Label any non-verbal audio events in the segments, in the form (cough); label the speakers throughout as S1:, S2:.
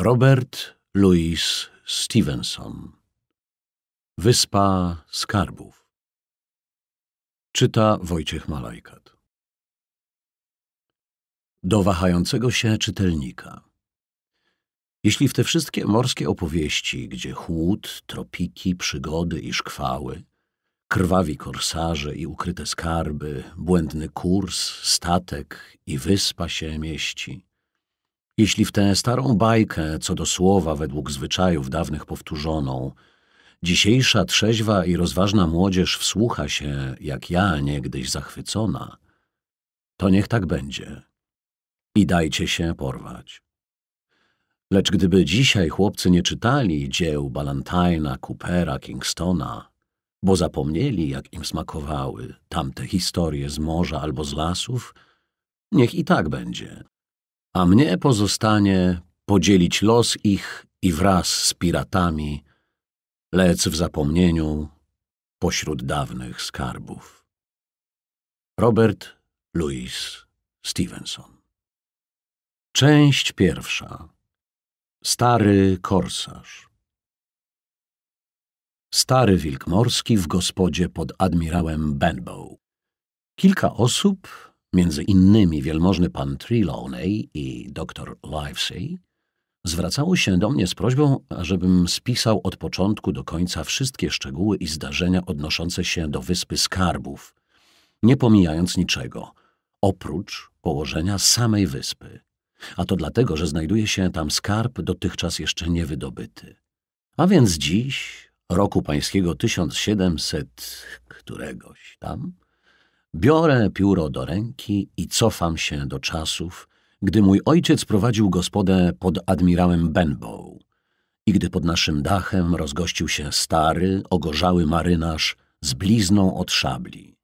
S1: Robert Louis Stevenson Wyspa Skarbów Czyta Wojciech Malajkat Do wahającego się czytelnika Jeśli w te wszystkie morskie opowieści, gdzie chłód, tropiki, przygody i szkwały, krwawi korsarze i ukryte skarby, błędny kurs, statek i wyspa się mieści – jeśli w tę starą bajkę, co do słowa według zwyczajów dawnych powtórzoną, dzisiejsza trzeźwa i rozważna młodzież wsłucha się, jak ja niegdyś zachwycona, to niech tak będzie. I dajcie się porwać. Lecz gdyby dzisiaj chłopcy nie czytali dzieł Ballantyna, Coopera, Kingstona, bo zapomnieli, jak im smakowały tamte historie z morza albo z lasów, niech i tak będzie a mnie pozostanie podzielić los ich i wraz z piratami lec w zapomnieniu pośród dawnych skarbów. Robert Louis Stevenson Część pierwsza Stary korsarz Stary wilk morski w gospodzie pod admirałem Benbow. Kilka osób, między innymi wielmożny pan Trelawney i dr Livesey, zwracało się do mnie z prośbą, ażebym spisał od początku do końca wszystkie szczegóły i zdarzenia odnoszące się do Wyspy Skarbów, nie pomijając niczego, oprócz położenia samej wyspy. A to dlatego, że znajduje się tam skarb dotychczas jeszcze niewydobyty. A więc dziś, roku pańskiego 1700 któregoś tam, Biorę pióro do ręki i cofam się do czasów, gdy mój ojciec prowadził gospodę pod admirałem Benbow i gdy pod naszym dachem rozgościł się stary, ogorzały marynarz z blizną od szabli.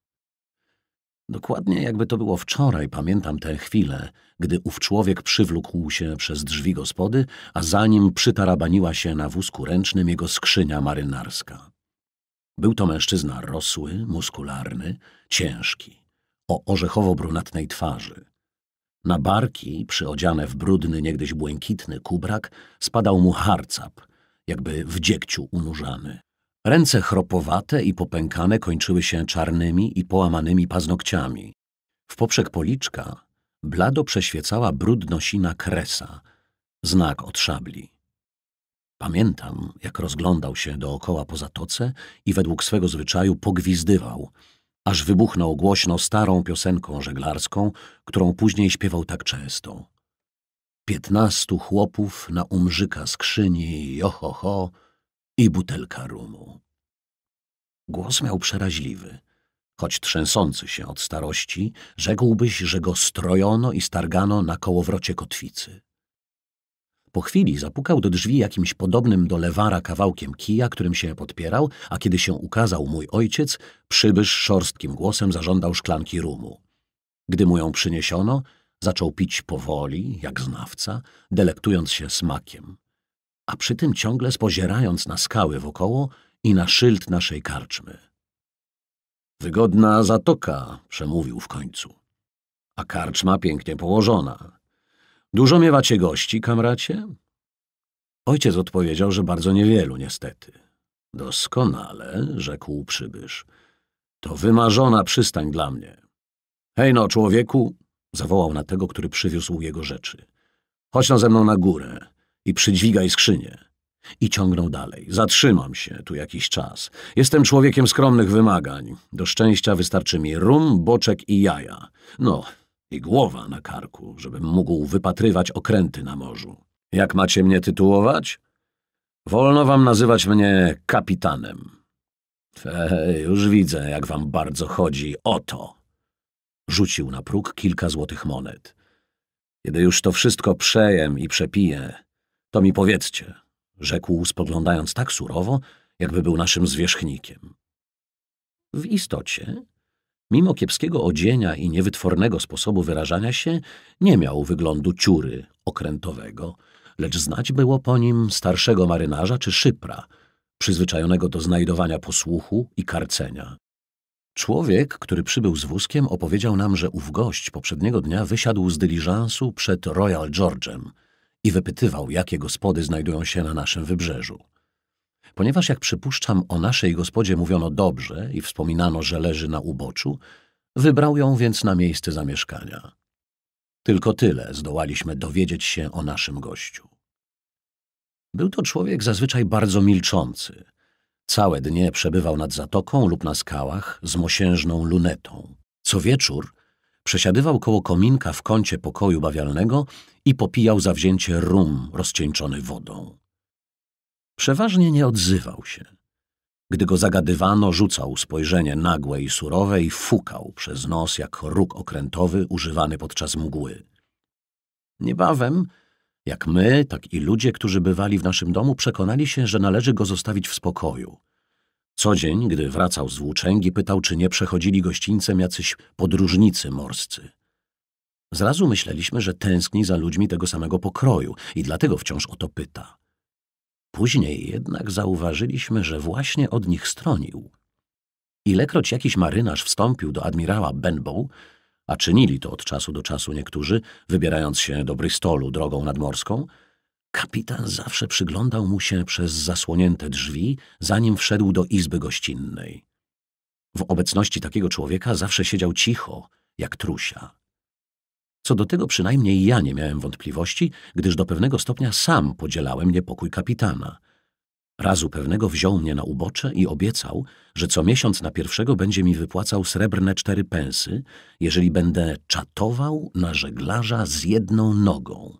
S1: Dokładnie jakby to było wczoraj, pamiętam tę chwilę, gdy ów człowiek przywlókł się przez drzwi gospody, a za nim przytarabaniła się na wózku ręcznym jego skrzynia marynarska. Był to mężczyzna rosły, muskularny, ciężki, o orzechowo-brunatnej twarzy. Na barki, przyodziane w brudny, niegdyś błękitny kubrak, spadał mu harcap, jakby w dziegciu unurzany. Ręce chropowate i popękane kończyły się czarnymi i połamanymi paznokciami. W poprzek policzka blado przeświecała brudnosina kresa, znak od szabli. Pamiętam, jak rozglądał się dookoła po zatoce i według swego zwyczaju pogwizdywał, aż wybuchnął głośno starą piosenką żeglarską, którą później śpiewał tak często. Piętnastu chłopów na umrzyka skrzyni, joho ho i butelka rumu. Głos miał przeraźliwy. Choć trzęsący się od starości, rzekłbyś, że go strojono i stargano na kołowrocie kotwicy. Po chwili zapukał do drzwi jakimś podobnym do lewara kawałkiem kija, którym się podpierał, a kiedy się ukazał mój ojciec, przybysz szorstkim głosem zażądał szklanki rumu. Gdy mu ją przyniesiono, zaczął pić powoli, jak znawca, delektując się smakiem, a przy tym ciągle spozierając na skały wokoło i na szyld naszej karczmy. Wygodna zatoka, przemówił w końcu. A karczma pięknie położona. Dużo miewacie gości, kamracie? Ojciec odpowiedział, że bardzo niewielu, niestety. Doskonale, rzekł przybysz. To wymarzona przystań dla mnie. Hej no, człowieku, zawołał na tego, który przywiózł jego rzeczy. Chodź no ze mną na górę i przydźwigaj skrzynię. I ciągnął dalej. Zatrzymam się tu jakiś czas. Jestem człowiekiem skromnych wymagań. Do szczęścia wystarczy mi rum, boczek i jaja. No, i głowa na karku, żebym mógł wypatrywać okręty na morzu. Jak macie mnie tytułować? Wolno wam nazywać mnie kapitanem. Ej, już widzę, jak wam bardzo chodzi o to. Rzucił na próg kilka złotych monet. Kiedy już to wszystko przejem i przepiję, to mi powiedzcie, rzekł, spoglądając tak surowo, jakby był naszym zwierzchnikiem. W istocie Mimo kiepskiego odzienia i niewytwornego sposobu wyrażania się, nie miał wyglądu ciury okrętowego, lecz znać było po nim starszego marynarza czy szypra, przyzwyczajonego do znajdowania posłuchu i karcenia. Człowiek, który przybył z wózkiem, opowiedział nam, że ów gość poprzedniego dnia wysiadł z dyliżansu przed Royal George'em i wypytywał, jakie gospody znajdują się na naszym wybrzeżu. Ponieważ, jak przypuszczam, o naszej gospodzie mówiono dobrze i wspominano, że leży na uboczu, wybrał ją więc na miejsce zamieszkania. Tylko tyle zdołaliśmy dowiedzieć się o naszym gościu. Był to człowiek zazwyczaj bardzo milczący. Całe dnie przebywał nad zatoką lub na skałach z mosiężną lunetą. Co wieczór przesiadywał koło kominka w kącie pokoju bawialnego i popijał zawzięcie rum rozcieńczony wodą. Przeważnie nie odzywał się. Gdy go zagadywano, rzucał spojrzenie nagłe i surowe i fukał przez nos jak róg okrętowy używany podczas mgły. Niebawem, jak my, tak i ludzie, którzy bywali w naszym domu, przekonali się, że należy go zostawić w spokoju. Co dzień, gdy wracał z włóczęgi, pytał, czy nie przechodzili gościńcem jacyś podróżnicy morscy. Zrazu myśleliśmy, że tęskni za ludźmi tego samego pokroju i dlatego wciąż o to pyta. Później jednak zauważyliśmy, że właśnie od nich stronił. Ilekroć jakiś marynarz wstąpił do admirała Benbow, a czynili to od czasu do czasu niektórzy, wybierając się do Bristolu drogą nadmorską, kapitan zawsze przyglądał mu się przez zasłonięte drzwi, zanim wszedł do izby gościnnej. W obecności takiego człowieka zawsze siedział cicho, jak trusia. Co do tego przynajmniej ja nie miałem wątpliwości, gdyż do pewnego stopnia sam podzielałem niepokój kapitana. Razu pewnego wziął mnie na ubocze i obiecał, że co miesiąc na pierwszego będzie mi wypłacał srebrne cztery pensy, jeżeli będę czatował na żeglarza z jedną nogą.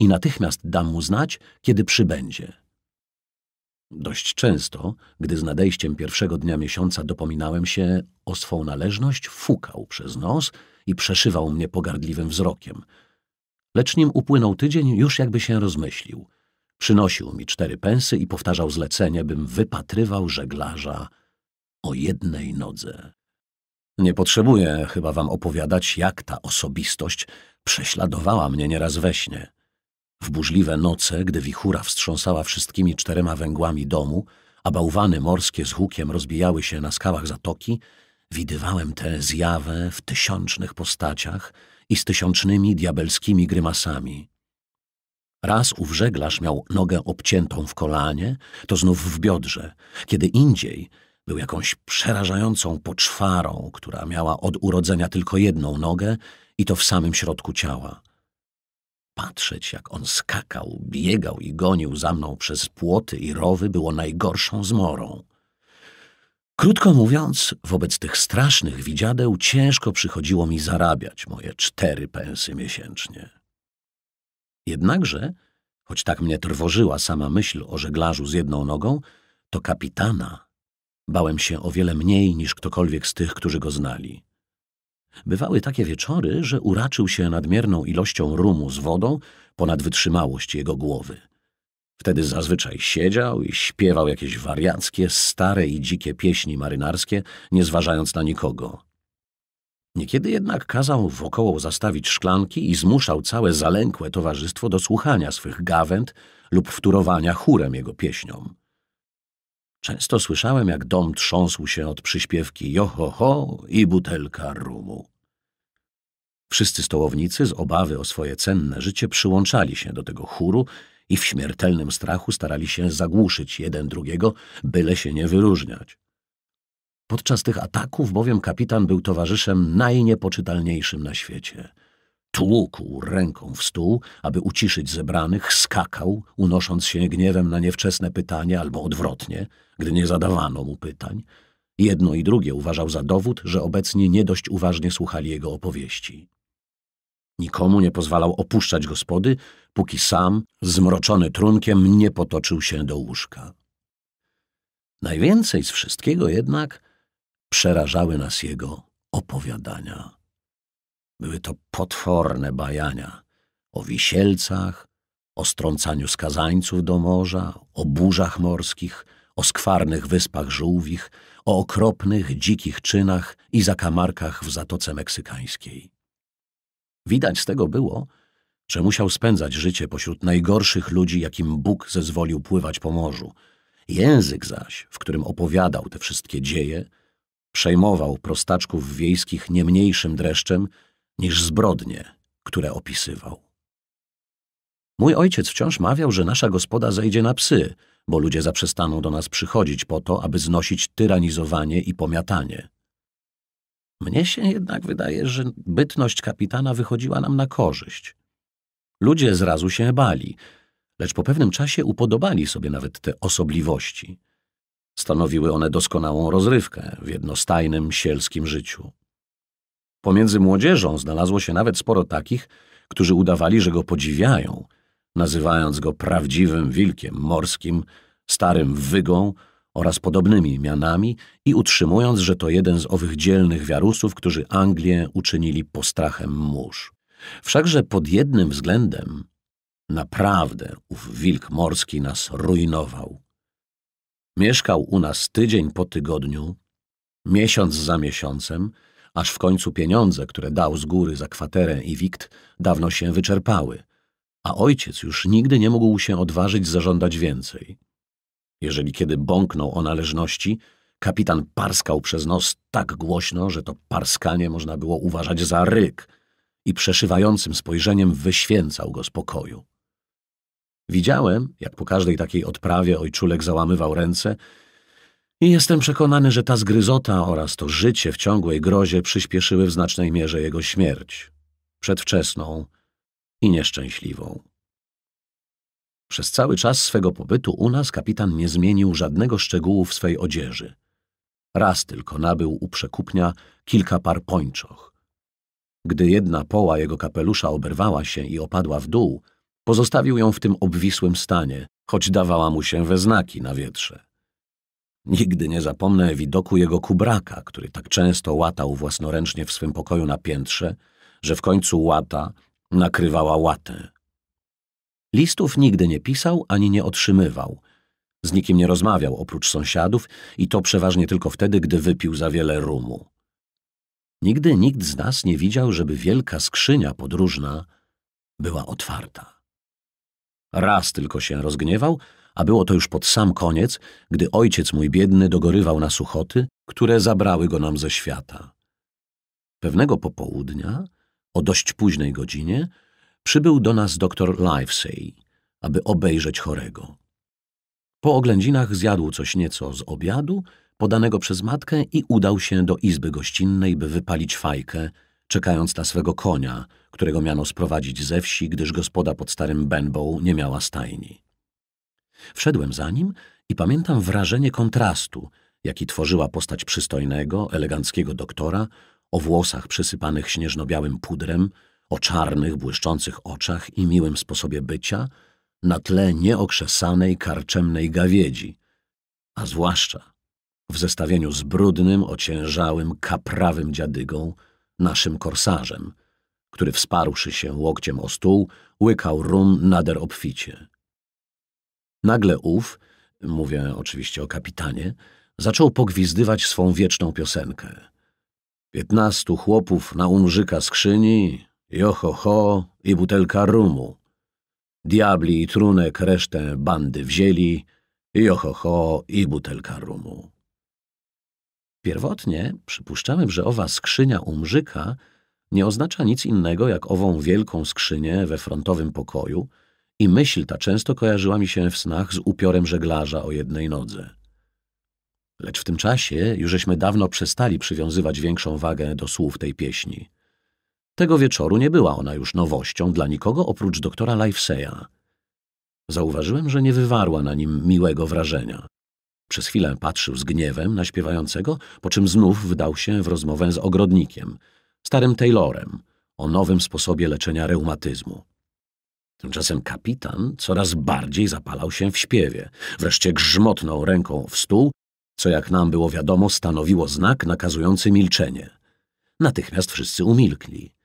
S1: I natychmiast dam mu znać, kiedy przybędzie. Dość często, gdy z nadejściem pierwszego dnia miesiąca dopominałem się o swą należność, fukał przez nos – i przeszywał mnie pogardliwym wzrokiem. Lecz nim upłynął tydzień, już jakby się rozmyślił. Przynosił mi cztery pensy i powtarzał zlecenie, bym wypatrywał żeglarza o jednej nodze. Nie potrzebuję chyba wam opowiadać, jak ta osobistość prześladowała mnie nieraz we śnie. W burzliwe noce, gdy wichura wstrząsała wszystkimi czterema węgłami domu, a bałwany morskie z hukiem rozbijały się na skałach zatoki, Widywałem tę zjawę w tysiącznych postaciach i z tysiącznymi diabelskimi grymasami. Raz ów żeglarz miał nogę obciętą w kolanie, to znów w biodrze, kiedy indziej był jakąś przerażającą poczwarą, która miała od urodzenia tylko jedną nogę i to w samym środku ciała. Patrzeć, jak on skakał, biegał i gonił za mną przez płoty i rowy, było najgorszą zmorą. Krótko mówiąc, wobec tych strasznych widziadeł ciężko przychodziło mi zarabiać moje cztery pensy miesięcznie. Jednakże, choć tak mnie trwożyła sama myśl o żeglarzu z jedną nogą, to kapitana bałem się o wiele mniej niż ktokolwiek z tych, którzy go znali. Bywały takie wieczory, że uraczył się nadmierną ilością rumu z wodą ponad wytrzymałość jego głowy – Wtedy zazwyczaj siedział i śpiewał jakieś wariackie, stare i dzikie pieśni marynarskie, nie zważając na nikogo. Niekiedy jednak kazał wokoło zastawić szklanki i zmuszał całe zalękłe towarzystwo do słuchania swych gawęd lub wturowania chórem jego pieśniom. Często słyszałem, jak dom trząsł się od przyśpiewki joho-ho i butelka rumu. Wszyscy stołownicy z obawy o swoje cenne życie przyłączali się do tego chóru i w śmiertelnym strachu starali się zagłuszyć jeden drugiego, byle się nie wyróżniać. Podczas tych ataków bowiem kapitan był towarzyszem najniepoczytalniejszym na świecie. Tłukł ręką w stół, aby uciszyć zebranych, skakał, unosząc się gniewem na niewczesne pytanie albo odwrotnie, gdy nie zadawano mu pytań. Jedno i drugie uważał za dowód, że obecni nie dość uważnie słuchali jego opowieści. Nikomu nie pozwalał opuszczać gospody, póki sam, zmroczony trunkiem, nie potoczył się do łóżka. Najwięcej z wszystkiego jednak przerażały nas jego opowiadania. Były to potworne bajania o wisielcach, o strącaniu skazańców do morza, o burzach morskich, o skwarnych wyspach żółwich, o okropnych, dzikich czynach i zakamarkach w Zatoce Meksykańskiej. Widać z tego było, że musiał spędzać życie pośród najgorszych ludzi, jakim Bóg zezwolił pływać po morzu. Język zaś, w którym opowiadał te wszystkie dzieje, przejmował prostaczków wiejskich nie mniejszym dreszczem niż zbrodnie, które opisywał. Mój ojciec wciąż mawiał, że nasza gospoda zejdzie na psy, bo ludzie zaprzestaną do nas przychodzić po to, aby znosić tyranizowanie i pomiatanie. Mnie się jednak wydaje, że bytność kapitana wychodziła nam na korzyść. Ludzie zrazu się bali, lecz po pewnym czasie upodobali sobie nawet te osobliwości. Stanowiły one doskonałą rozrywkę w jednostajnym, sielskim życiu. Pomiędzy młodzieżą znalazło się nawet sporo takich, którzy udawali, że go podziwiają, nazywając go prawdziwym wilkiem morskim, starym wygą, oraz podobnymi mianami i utrzymując, że to jeden z owych dzielnych wiarusów, którzy Anglię uczynili postrachem mórz. Wszakże pod jednym względem naprawdę ów wilk morski nas rujnował. Mieszkał u nas tydzień po tygodniu, miesiąc za miesiącem, aż w końcu pieniądze, które dał z góry za kwaterę i wikt, dawno się wyczerpały, a ojciec już nigdy nie mógł się odważyć zażądać więcej. Jeżeli kiedy bąknął o należności, kapitan parskał przez nos tak głośno, że to parskanie można było uważać za ryk i przeszywającym spojrzeniem wyświęcał go z pokoju. Widziałem, jak po każdej takiej odprawie ojczulek załamywał ręce i jestem przekonany, że ta zgryzota oraz to życie w ciągłej grozie przyspieszyły w znacznej mierze jego śmierć. Przedwczesną i nieszczęśliwą. Przez cały czas swego pobytu u nas kapitan nie zmienił żadnego szczegółu w swej odzieży. Raz tylko nabył u przekupnia kilka par pończoch. Gdy jedna poła jego kapelusza oberwała się i opadła w dół, pozostawił ją w tym obwisłym stanie, choć dawała mu się we znaki na wietrze. Nigdy nie zapomnę widoku jego kubraka, który tak często łatał własnoręcznie w swym pokoju na piętrze, że w końcu łata nakrywała łatę. Listów nigdy nie pisał ani nie otrzymywał. Z nikim nie rozmawiał oprócz sąsiadów i to przeważnie tylko wtedy, gdy wypił za wiele rumu. Nigdy nikt z nas nie widział, żeby wielka skrzynia podróżna była otwarta. Raz tylko się rozgniewał, a było to już pod sam koniec, gdy ojciec mój biedny dogorywał na suchoty, które zabrały go nam ze świata. Pewnego popołudnia, o dość późnej godzinie, przybył do nas doktor Livesey, aby obejrzeć chorego. Po oględzinach zjadł coś nieco z obiadu, podanego przez matkę i udał się do izby gościnnej, by wypalić fajkę, czekając na swego konia, którego miano sprowadzić ze wsi, gdyż gospoda pod starym Benbow nie miała stajni. Wszedłem za nim i pamiętam wrażenie kontrastu, jaki tworzyła postać przystojnego, eleganckiego doktora, o włosach przysypanych śnieżno-białym pudrem, o czarnych, błyszczących oczach i miłym sposobie bycia na tle nieokrzesanej, karczemnej gawiedzi, a zwłaszcza w zestawieniu z brudnym, ociężałym, kaprawym dziadygą, naszym korsarzem, który wsparłszy się łokciem o stół, łykał rum nader obficie. Nagle ów, mówię oczywiście o kapitanie, zaczął pogwizdywać swą wieczną piosenkę. Piętnastu chłopów na umrzyka skrzyni, Joho-ho i butelka rumu. Diabli i trunek resztę bandy wzięli. Joho-ho i butelka rumu. Pierwotnie przypuszczałem, że owa skrzynia umrzyka nie oznacza nic innego jak ową wielką skrzynię we frontowym pokoju i myśl ta często kojarzyła mi się w snach z upiorem żeglarza o jednej nodze. Lecz w tym czasie jużeśmy dawno przestali przywiązywać większą wagę do słów tej pieśni. Tego wieczoru nie była ona już nowością dla nikogo oprócz doktora Lifeseya. Zauważyłem, że nie wywarła na nim miłego wrażenia. Przez chwilę patrzył z gniewem na śpiewającego, po czym znów wdał się w rozmowę z ogrodnikiem, starym Taylorem, o nowym sposobie leczenia reumatyzmu. Tymczasem kapitan coraz bardziej zapalał się w śpiewie. Wreszcie grzmotnął ręką w stół, co jak nam było wiadomo stanowiło znak nakazujący milczenie. Natychmiast wszyscy umilkli.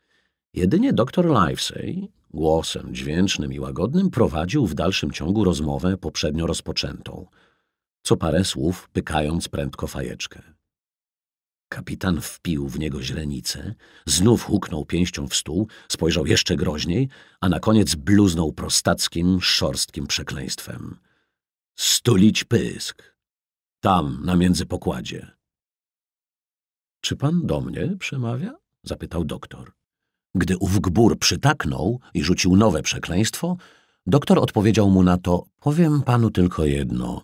S1: Jedynie doktor Livesey, głosem dźwięcznym i łagodnym, prowadził w dalszym ciągu rozmowę poprzednio rozpoczętą, co parę słów pykając prędko fajeczkę. Kapitan wpił w niego źrenicę, znów huknął pięścią w stół, spojrzał jeszcze groźniej, a na koniec bluznął prostackim, szorstkim przekleństwem. Stulić pysk! Tam, na międzypokładzie. Czy pan do mnie przemawia? zapytał doktor. Gdy ów gbur przytaknął i rzucił nowe przekleństwo, doktor odpowiedział mu na to – powiem panu tylko jedno,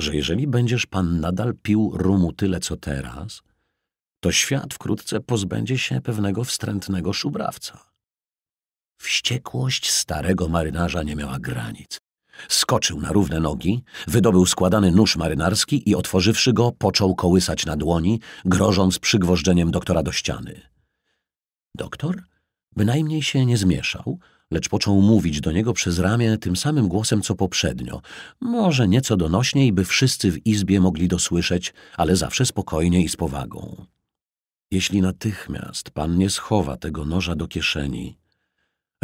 S1: że jeżeli będziesz pan nadal pił rumu tyle co teraz, to świat wkrótce pozbędzie się pewnego wstrętnego szubrawca. Wściekłość starego marynarza nie miała granic. Skoczył na równe nogi, wydobył składany nóż marynarski i otworzywszy go, począł kołysać na dłoni, grożąc przygwożdżeniem doktora do ściany. Doktor bynajmniej się nie zmieszał, lecz począł mówić do niego przez ramię tym samym głosem co poprzednio, może nieco donośniej, by wszyscy w izbie mogli dosłyszeć, ale zawsze spokojnie i z powagą. Jeśli natychmiast pan nie schowa tego noża do kieszeni,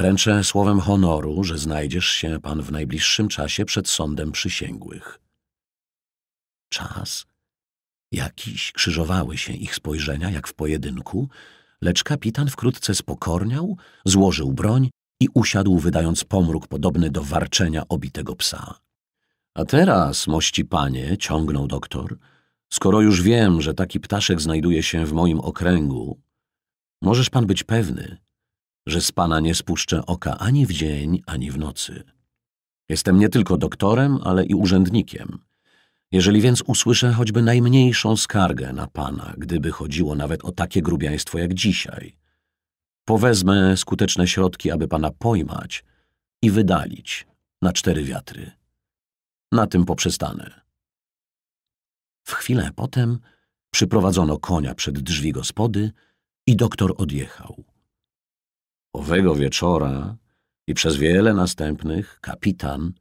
S1: ręczę słowem honoru, że znajdziesz się pan w najbliższym czasie przed sądem przysięgłych. Czas? Jakiś krzyżowały się ich spojrzenia, jak w pojedynku, lecz kapitan wkrótce spokorniał, złożył broń i usiadł, wydając pomruk podobny do warczenia obitego psa. A teraz, mości panie, ciągnął doktor, skoro już wiem, że taki ptaszek znajduje się w moim okręgu, możesz pan być pewny, że z pana nie spuszczę oka ani w dzień, ani w nocy. Jestem nie tylko doktorem, ale i urzędnikiem jeżeli więc usłyszę choćby najmniejszą skargę na Pana, gdyby chodziło nawet o takie grubiaństwo jak dzisiaj, powezmę skuteczne środki, aby Pana pojmać i wydalić na cztery wiatry. Na tym poprzestanę. W chwilę potem przyprowadzono konia przed drzwi gospody i doktor odjechał. Owego wieczora i przez wiele następnych kapitan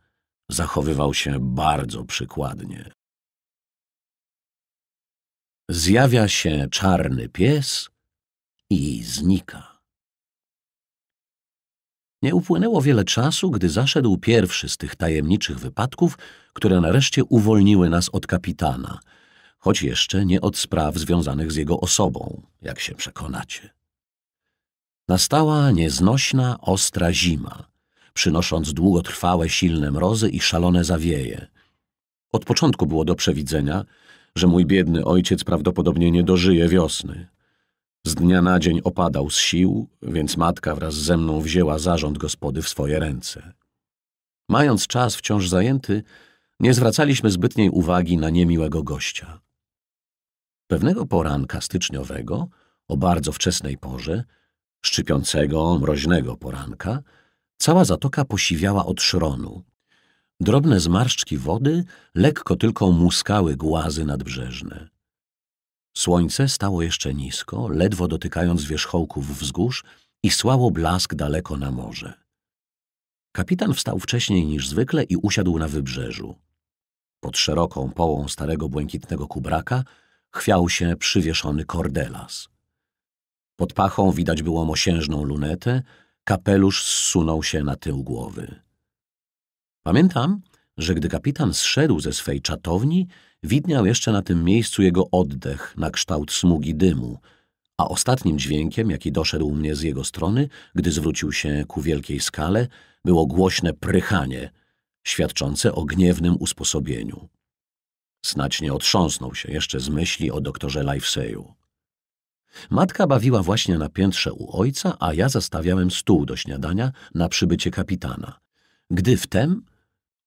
S1: zachowywał się bardzo przykładnie. Zjawia się czarny pies i znika. Nie upłynęło wiele czasu, gdy zaszedł pierwszy z tych tajemniczych wypadków, które nareszcie uwolniły nas od kapitana, choć jeszcze nie od spraw związanych z jego osobą, jak się przekonacie. Nastała nieznośna, ostra zima, przynosząc długotrwałe, silne mrozy i szalone zawieje. Od początku było do przewidzenia, że mój biedny ojciec prawdopodobnie nie dożyje wiosny. Z dnia na dzień opadał z sił, więc matka wraz ze mną wzięła zarząd gospody w swoje ręce. Mając czas wciąż zajęty, nie zwracaliśmy zbytniej uwagi na niemiłego gościa. Pewnego poranka styczniowego, o bardzo wczesnej porze, szczypiącego, mroźnego poranka, cała zatoka posiwiała od szronu. Drobne zmarszczki wody lekko tylko muskały głazy nadbrzeżne. Słońce stało jeszcze nisko, ledwo dotykając wierzchołków wzgórz i słało blask daleko na morze. Kapitan wstał wcześniej niż zwykle i usiadł na wybrzeżu. Pod szeroką połą starego błękitnego kubraka chwiał się przywieszony kordelas. Pod pachą widać było mosiężną lunetę, kapelusz zsunął się na tył głowy. Pamiętam, że gdy kapitan zszedł ze swej czatowni, widniał jeszcze na tym miejscu jego oddech na kształt smugi dymu, a ostatnim dźwiękiem, jaki doszedł mnie z jego strony, gdy zwrócił się ku wielkiej skale, było głośne prychanie, świadczące o gniewnym usposobieniu. Snać nie otrząsnął się jeszcze z myśli o doktorze Lifeseju. Matka bawiła właśnie na piętrze u ojca, a ja zastawiałem stół do śniadania na przybycie kapitana. Gdy wtem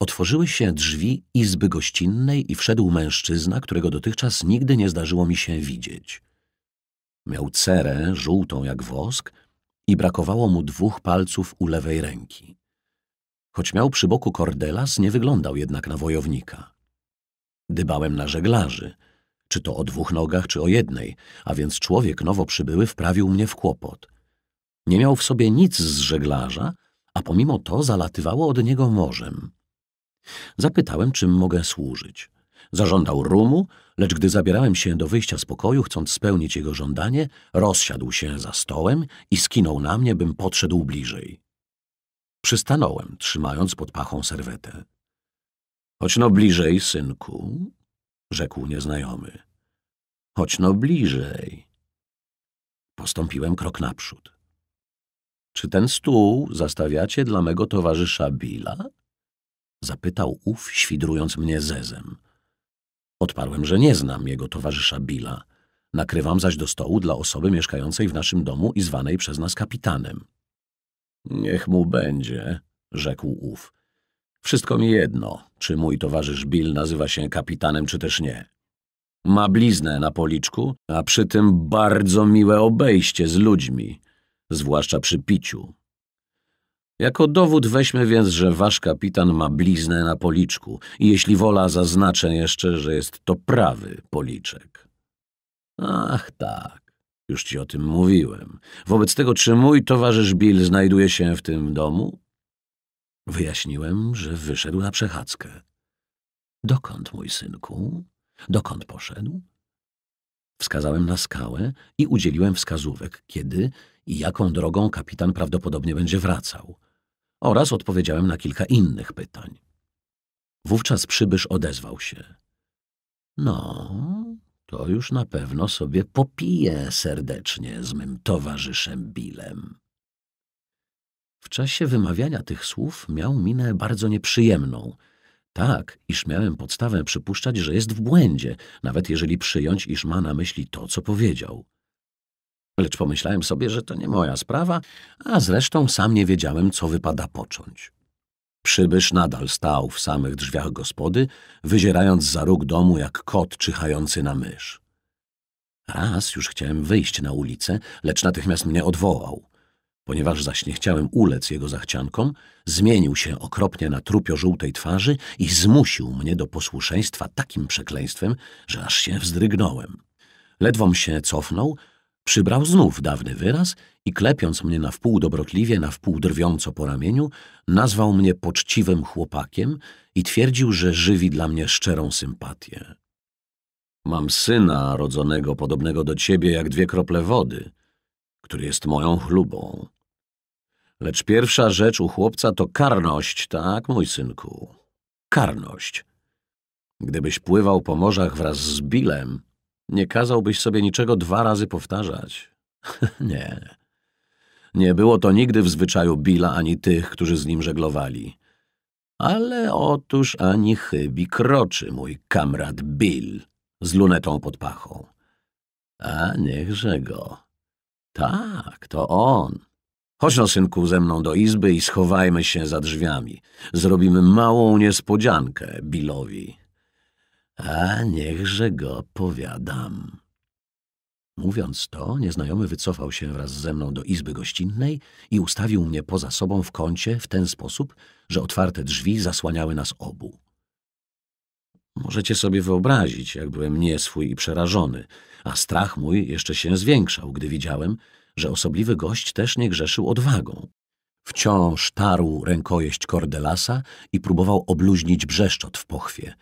S1: Otworzyły się drzwi izby gościnnej i wszedł mężczyzna, którego dotychczas nigdy nie zdarzyło mi się widzieć. Miał cerę żółtą jak wosk i brakowało mu dwóch palców u lewej ręki. Choć miał przy boku kordelas, nie wyglądał jednak na wojownika. Dybałem na żeglarzy, czy to o dwóch nogach, czy o jednej, a więc człowiek nowo przybyły wprawił mnie w kłopot. Nie miał w sobie nic z żeglarza, a pomimo to zalatywało od niego morzem. Zapytałem, czym mogę służyć. Zażądał rumu, lecz gdy zabierałem się do wyjścia z pokoju, chcąc spełnić jego żądanie, rozsiadł się za stołem i skinął na mnie, bym podszedł bliżej. Przystanąłem, trzymając pod pachą serwetę. Chodź no bliżej, synku, rzekł nieznajomy. Chodź no bliżej. Postąpiłem krok naprzód. Czy ten stół zastawiacie dla mego towarzysza Billa? Zapytał ów, świdrując mnie zezem. Odparłem, że nie znam jego towarzysza Billa. Nakrywam zaś do stołu dla osoby mieszkającej w naszym domu i zwanej przez nas kapitanem. Niech mu będzie, rzekł ów. Wszystko mi jedno, czy mój towarzysz Bill nazywa się kapitanem, czy też nie. Ma bliznę na policzku, a przy tym bardzo miłe obejście z ludźmi, zwłaszcza przy piciu. Jako dowód weźmy więc, że wasz kapitan ma bliznę na policzku i jeśli wola zaznaczę jeszcze, że jest to prawy policzek. Ach tak, już ci o tym mówiłem. Wobec tego, czy mój towarzysz Bill znajduje się w tym domu? Wyjaśniłem, że wyszedł na przechadzkę. Dokąd, mój synku? Dokąd poszedł? Wskazałem na skałę i udzieliłem wskazówek, kiedy i jaką drogą kapitan prawdopodobnie będzie wracał oraz odpowiedziałem na kilka innych pytań. Wówczas przybysz odezwał się. No, to już na pewno sobie popiję serdecznie z mym towarzyszem Bilem. W czasie wymawiania tych słów miał minę bardzo nieprzyjemną. Tak, iż miałem podstawę przypuszczać, że jest w błędzie, nawet jeżeli przyjąć, iż ma na myśli to, co powiedział. Lecz pomyślałem sobie, że to nie moja sprawa, a zresztą sam nie wiedziałem, co wypada począć. Przybysz nadal stał w samych drzwiach gospody, wyzierając za róg domu jak kot czyhający na mysz. Raz już chciałem wyjść na ulicę, lecz natychmiast mnie odwołał. Ponieważ zaś nie chciałem ulec jego zachciankom, zmienił się okropnie na trupio żółtej twarzy i zmusił mnie do posłuszeństwa takim przekleństwem, że aż się wzdrygnąłem. Ledwom się cofnął, Przybrał znów dawny wyraz i klepiąc mnie na wpół dobrotliwie, na wpół drwiąco po ramieniu, nazwał mnie poczciwym chłopakiem i twierdził, że żywi dla mnie szczerą sympatię. Mam syna rodzonego podobnego do ciebie jak dwie krople wody, który jest moją chlubą. Lecz pierwsza rzecz u chłopca to karność, tak, mój synku? Karność. Gdybyś pływał po morzach wraz z Bilem, nie kazałbyś sobie niczego dwa razy powtarzać. (laughs) nie. Nie było to nigdy w zwyczaju Billa ani tych, którzy z nim żeglowali. Ale otóż ani chybi kroczy mój kamrad Bill z lunetą pod pachą. A niechże go. Tak, to on. Chodź no, synku, ze mną do izby i schowajmy się za drzwiami. Zrobimy małą niespodziankę Billowi. A niechże go powiadam. Mówiąc to, nieznajomy wycofał się wraz ze mną do izby gościnnej i ustawił mnie poza sobą w kącie w ten sposób, że otwarte drzwi zasłaniały nas obu. Możecie sobie wyobrazić, jak byłem nieswój i przerażony, a strach mój jeszcze się zwiększał, gdy widziałem, że osobliwy gość też nie grzeszył odwagą. Wciąż tarł rękojeść Kordelasa i próbował obluźnić brzeszczot w pochwie –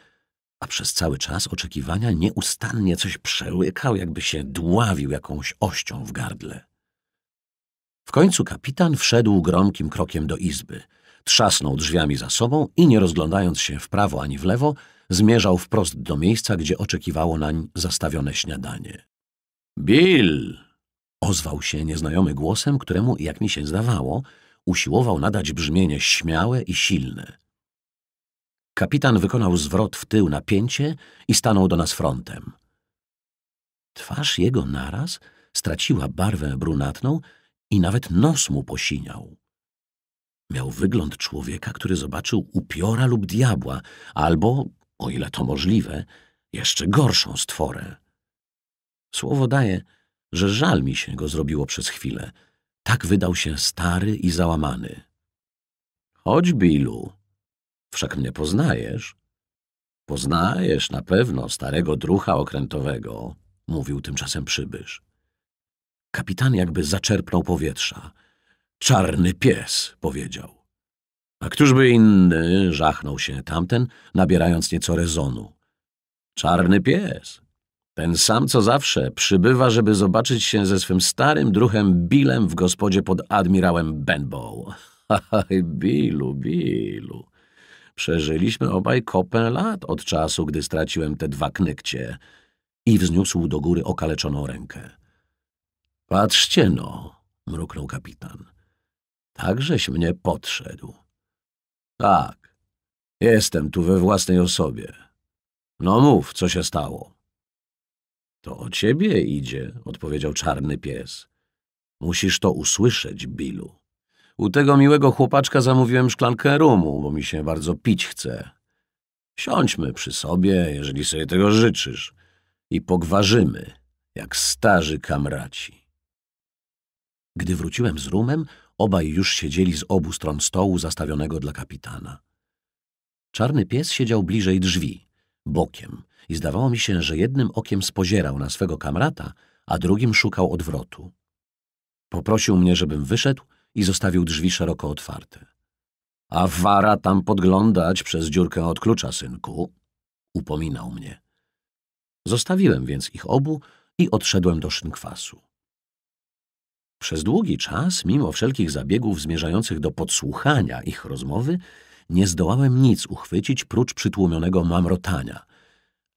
S1: a przez cały czas oczekiwania nieustannie coś przełykał, jakby się dławił jakąś ością w gardle. W końcu kapitan wszedł gromkim krokiem do izby, trzasnął drzwiami za sobą i, nie rozglądając się w prawo ani w lewo, zmierzał wprost do miejsca, gdzie oczekiwało nań zastawione śniadanie. Bill! ozwał się nieznajomy głosem, któremu, jak mi się zdawało, usiłował nadać brzmienie śmiałe i silne. Kapitan wykonał zwrot w tył na pięcie i stanął do nas frontem. Twarz jego naraz straciła barwę brunatną i nawet nos mu posiniał. Miał wygląd człowieka, który zobaczył upiora lub diabła, albo, o ile to możliwe, jeszcze gorszą stworę. Słowo daje, że żal mi się go zrobiło przez chwilę. Tak wydał się stary i załamany. — Chodź, Bilu Wszak mnie poznajesz? Poznajesz na pewno starego drucha okrętowego, mówił tymczasem przybysz. Kapitan jakby zaczerpnął powietrza. Czarny pies, powiedział. A któżby inny, żachnął się tamten, nabierając nieco rezonu. Czarny pies. Ten sam co zawsze przybywa, żeby zobaczyć się ze swym starym druhem Bilem w gospodzie pod admirałem Benbow. (laughs) Haj, Bilu, Bilu. Przeżyliśmy obaj kopę lat od czasu, gdy straciłem te dwa knykcie. I wzniósł do góry okaleczoną rękę. Patrzcie no, mruknął kapitan. Takżeś mnie podszedł. Tak, jestem tu we własnej osobie. No mów, co się stało. To o ciebie idzie, odpowiedział czarny pies. Musisz to usłyszeć, Bilu. U tego miłego chłopaczka zamówiłem szklankę rumu, bo mi się bardzo pić chce. Siądźmy przy sobie, jeżeli sobie tego życzysz, i pogwarzymy, jak starzy kamraci. Gdy wróciłem z rumem, obaj już siedzieli z obu stron stołu zastawionego dla kapitana. Czarny pies siedział bliżej drzwi, bokiem, i zdawało mi się, że jednym okiem spozierał na swego kamrata, a drugim szukał odwrotu. Poprosił mnie, żebym wyszedł i zostawił drzwi szeroko otwarte. A wara tam podglądać przez dziurkę od klucza, synku, upominał mnie. Zostawiłem więc ich obu i odszedłem do szynkwasu. Przez długi czas, mimo wszelkich zabiegów zmierzających do podsłuchania ich rozmowy, nie zdołałem nic uchwycić prócz przytłumionego mamrotania –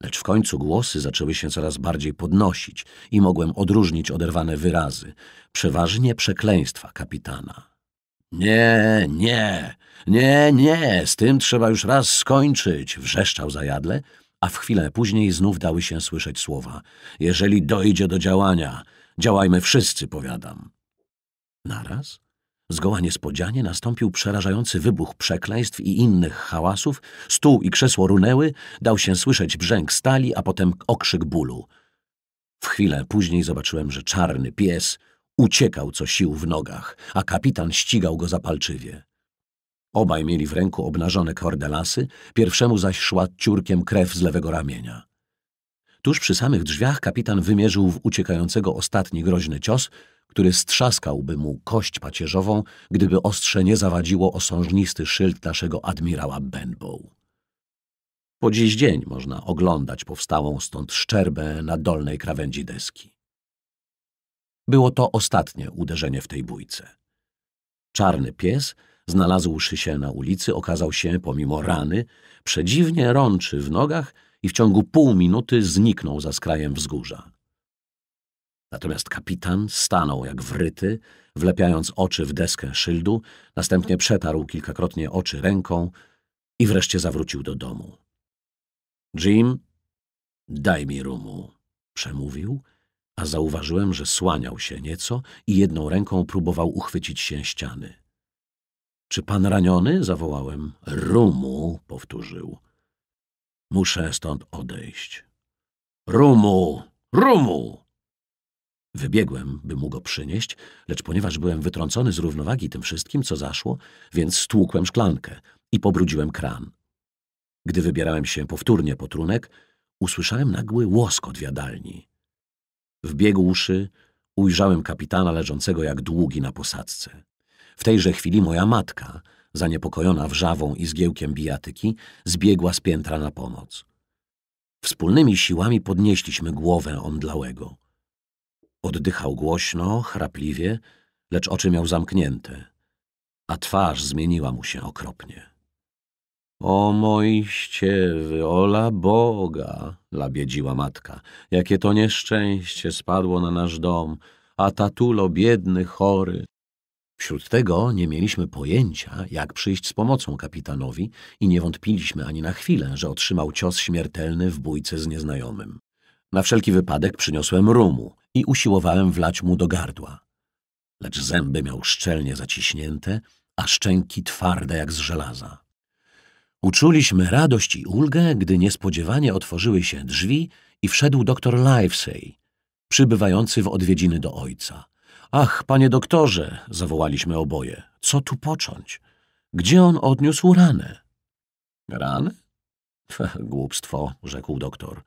S1: Lecz w końcu głosy zaczęły się coraz bardziej podnosić i mogłem odróżnić oderwane wyrazy, przeważnie przekleństwa kapitana. Nie, nie, nie, nie, z tym trzeba już raz skończyć, wrzeszczał zajadle, a w chwilę później znów dały się słyszeć słowa. Jeżeli dojdzie do działania, działajmy wszyscy, powiadam. Naraz Zgoła niespodzianie nastąpił przerażający wybuch przekleństw i innych hałasów, stół i krzesło runęły, dał się słyszeć brzęk stali, a potem okrzyk bólu. W chwilę później zobaczyłem, że czarny pies uciekał co sił w nogach, a kapitan ścigał go zapalczywie. Obaj mieli w ręku obnażone kordelasy, pierwszemu zaś szła ciurkiem krew z lewego ramienia. Tuż przy samych drzwiach kapitan wymierzył w uciekającego ostatni groźny cios, który strzaskałby mu kość pacierzową, gdyby ostrze nie zawadziło osążnisty szyld naszego admirała Benbow. Po dziś dzień można oglądać powstałą stąd szczerbę na dolnej krawędzi deski. Było to ostatnie uderzenie w tej bójce. Czarny pies, znalazłszy się na ulicy, okazał się, pomimo rany, przedziwnie rączy w nogach i w ciągu pół minuty zniknął za skrajem wzgórza. Natomiast kapitan stanął jak wryty, wlepiając oczy w deskę szyldu, następnie przetarł kilkakrotnie oczy ręką i wreszcie zawrócił do domu. Jim, daj mi rumu, przemówił, a zauważyłem, że słaniał się nieco i jedną ręką próbował uchwycić się ściany. Czy pan raniony? zawołałem. Rumu, powtórzył. Muszę stąd odejść. Rumu, rumu! Wybiegłem, by mu go przynieść, lecz ponieważ byłem wytrącony z równowagi tym wszystkim, co zaszło, więc stłukłem szklankę i pobrudziłem kran. Gdy wybierałem się powtórnie po trunek, usłyszałem nagły łoskot w jadalni. Wbiegłszy, ujrzałem kapitana leżącego jak długi na posadzce. W tejże chwili moja matka, zaniepokojona wrzawą i zgiełkiem bijatyki, zbiegła z piętra na pomoc. Wspólnymi siłami podnieśliśmy głowę omdlałego – Oddychał głośno, chrapliwie, lecz oczy miał zamknięte, a twarz zmieniła mu się okropnie. O moi ściewy, ola Boga, labiedziła matka, jakie to nieszczęście spadło na nasz dom, a tatulo biedny, chory. Wśród tego nie mieliśmy pojęcia, jak przyjść z pomocą kapitanowi i nie wątpiliśmy ani na chwilę, że otrzymał cios śmiertelny w bójce z nieznajomym. Na wszelki wypadek przyniosłem rumu, i usiłowałem wlać mu do gardła. Lecz zęby miał szczelnie zaciśnięte, a szczęki twarde jak z żelaza. Uczuliśmy radość i ulgę, gdy niespodziewanie otworzyły się drzwi i wszedł doktor Livesey, przybywający w odwiedziny do ojca. Ach, panie doktorze, zawołaliśmy oboje, co tu począć? Gdzie on odniósł ranę? Ranę? (laughs) Głupstwo, rzekł doktor.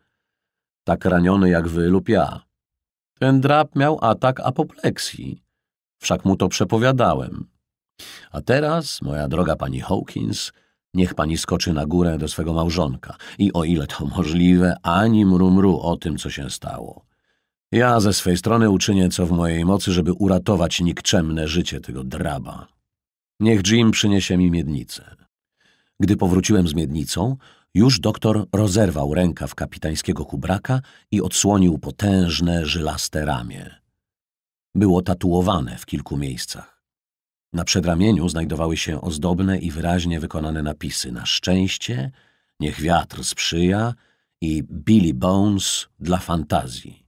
S1: Tak raniony jak wy lub ja. Ten drab miał atak apopleksji. Wszak mu to przepowiadałem. A teraz, moja droga pani Hawkins, niech pani skoczy na górę do swego małżonka i o ile to możliwe, ani mrumru o tym, co się stało. Ja ze swej strony uczynię co w mojej mocy, żeby uratować nikczemne życie tego draba. Niech Jim przyniesie mi miednicę. Gdy powróciłem z miednicą, już doktor rozerwał rękaw kapitańskiego kubraka i odsłonił potężne, żylaste ramię. Było tatuowane w kilku miejscach. Na przedramieniu znajdowały się ozdobne i wyraźnie wykonane napisy na szczęście, niech wiatr sprzyja i Billy Bones dla fantazji.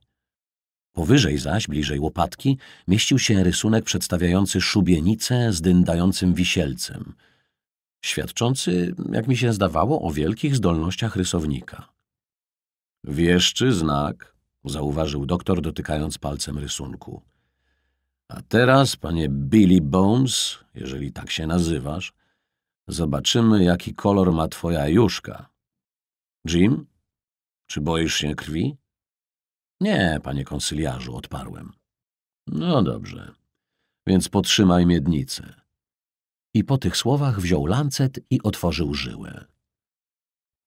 S1: Powyżej zaś, bliżej łopatki, mieścił się rysunek przedstawiający szubienicę z dyndającym wisielcem – świadczący, jak mi się zdawało, o wielkich zdolnościach rysownika. Wieszczy znak, zauważył doktor, dotykając palcem rysunku. A teraz, panie Billy Bones, jeżeli tak się nazywasz, zobaczymy, jaki kolor ma twoja juszka. Jim, czy boisz się krwi? Nie, panie konsyliarzu, odparłem. No dobrze, więc potrzymaj miednicę. I po tych słowach wziął lancet i otworzył żyłę.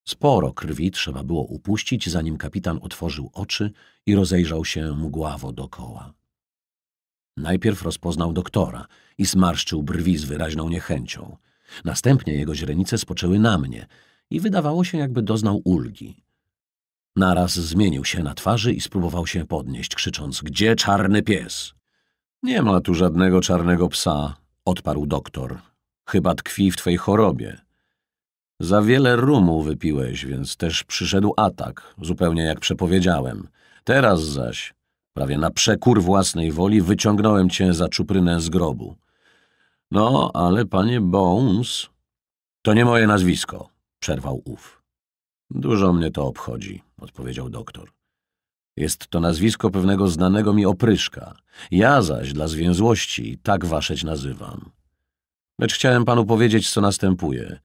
S1: Sporo krwi trzeba było upuścić, zanim kapitan otworzył oczy i rozejrzał się mgławo dokoła. Najpierw rozpoznał doktora i zmarszczył brwi z wyraźną niechęcią. Następnie jego źrenice spoczęły na mnie i wydawało się, jakby doznał ulgi. Naraz zmienił się na twarzy i spróbował się podnieść, krzycząc – Gdzie czarny pies? – Nie ma tu żadnego czarnego psa – odparł doktor Chyba tkwi w twojej chorobie. Za wiele rumu wypiłeś, więc też przyszedł atak, zupełnie jak przepowiedziałem. Teraz zaś, prawie na przekór własnej woli, wyciągnąłem cię za czuprynę z grobu. No, ale panie Bones... To nie moje nazwisko, przerwał ów. Dużo mnie to obchodzi, odpowiedział doktor. Jest to nazwisko pewnego znanego mi opryszka. Ja zaś dla zwięzłości tak waszeć nazywam lecz chciałem panu powiedzieć, co następuje.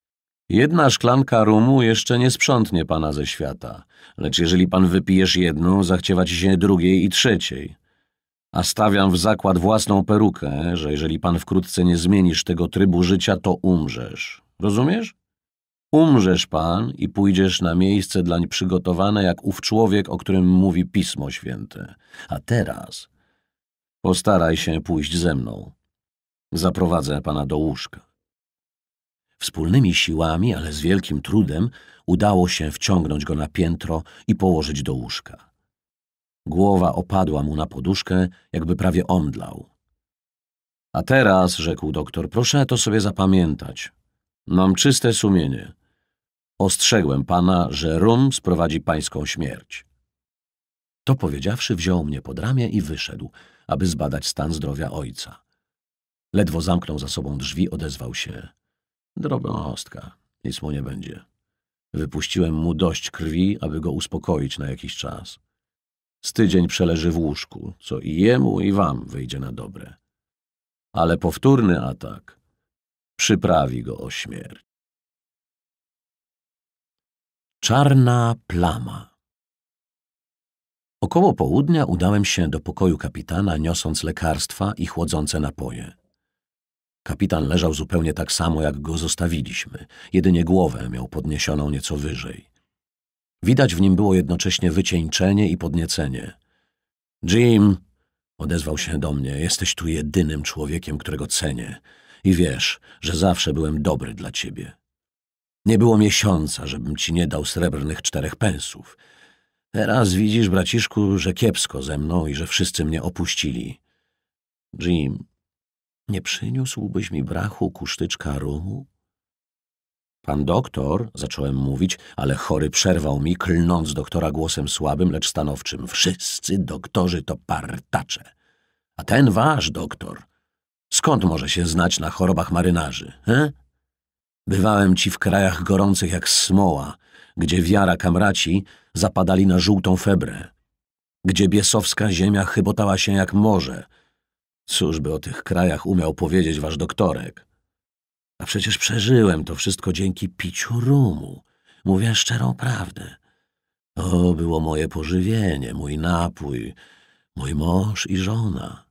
S1: Jedna szklanka rumu jeszcze nie sprzątnie pana ze świata, lecz jeżeli pan wypijesz jedną, zachciewa ci się drugiej i trzeciej. A stawiam w zakład własną perukę, że jeżeli pan wkrótce nie zmienisz tego trybu życia, to umrzesz. Rozumiesz? Umrzesz pan i pójdziesz na miejsce dlań przygotowane jak ów człowiek, o którym mówi Pismo Święte. A teraz postaraj się pójść ze mną. Zaprowadzę pana do łóżka. Wspólnymi siłami, ale z wielkim trudem, udało się wciągnąć go na piętro i położyć do łóżka. Głowa opadła mu na poduszkę, jakby prawie omdlał. A teraz, rzekł doktor, proszę to sobie zapamiętać. Mam czyste sumienie. Ostrzegłem pana, że rum sprowadzi pańską śmierć. To powiedziawszy, wziął mnie pod ramię i wyszedł, aby zbadać stan zdrowia ojca. Ledwo zamknął za sobą drzwi, odezwał się. Drobnostka, nic mu nie będzie. Wypuściłem mu dość krwi, aby go uspokoić na jakiś czas. Z tydzień przeleży w łóżku, co i jemu, i wam wyjdzie na dobre. Ale powtórny atak przyprawi go o śmierć. Czarna plama Około południa udałem się do pokoju kapitana, niosąc lekarstwa i chłodzące napoje. Kapitan leżał zupełnie tak samo, jak go zostawiliśmy. Jedynie głowę miał podniesioną nieco wyżej. Widać w nim było jednocześnie wycieńczenie i podniecenie. Jim, odezwał się do mnie, jesteś tu jedynym człowiekiem, którego cenię. I wiesz, że zawsze byłem dobry dla ciebie. Nie było miesiąca, żebym ci nie dał srebrnych czterech pensów. Teraz widzisz, braciszku, że kiepsko ze mną i że wszyscy mnie opuścili. Jim, nie przyniósłbyś mi brachu kusztyczka rumu? Pan doktor, zacząłem mówić, ale chory przerwał mi, klnąc doktora głosem słabym, lecz stanowczym. Wszyscy doktorzy to partacze. A ten wasz doktor, skąd może się znać na chorobach marynarzy, he? Bywałem ci w krajach gorących jak smoła, gdzie wiara kamraci zapadali na żółtą febrę, gdzie biesowska ziemia chybotała się jak morze, Cóż by o tych krajach umiał powiedzieć wasz doktorek? A przecież przeżyłem to wszystko dzięki piciu rumu. Mówię szczerą prawdę. To było moje pożywienie, mój napój, mój mąż i żona.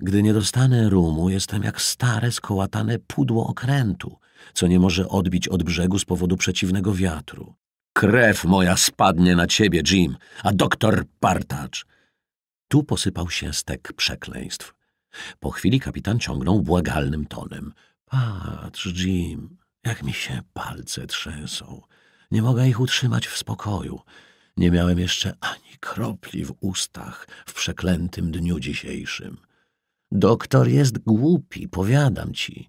S1: Gdy nie dostanę rumu, jestem jak stare, skołatane pudło okrętu, co nie może odbić od brzegu z powodu przeciwnego wiatru. Krew moja spadnie na ciebie, Jim, a doktor Partacz! Tu posypał się stek przekleństw. Po chwili kapitan ciągnął błagalnym tonem. Patrz, Jim, jak mi się palce trzęsą. Nie mogę ich utrzymać w spokoju. Nie miałem jeszcze ani kropli w ustach w przeklętym dniu dzisiejszym. Doktor jest głupi, powiadam ci.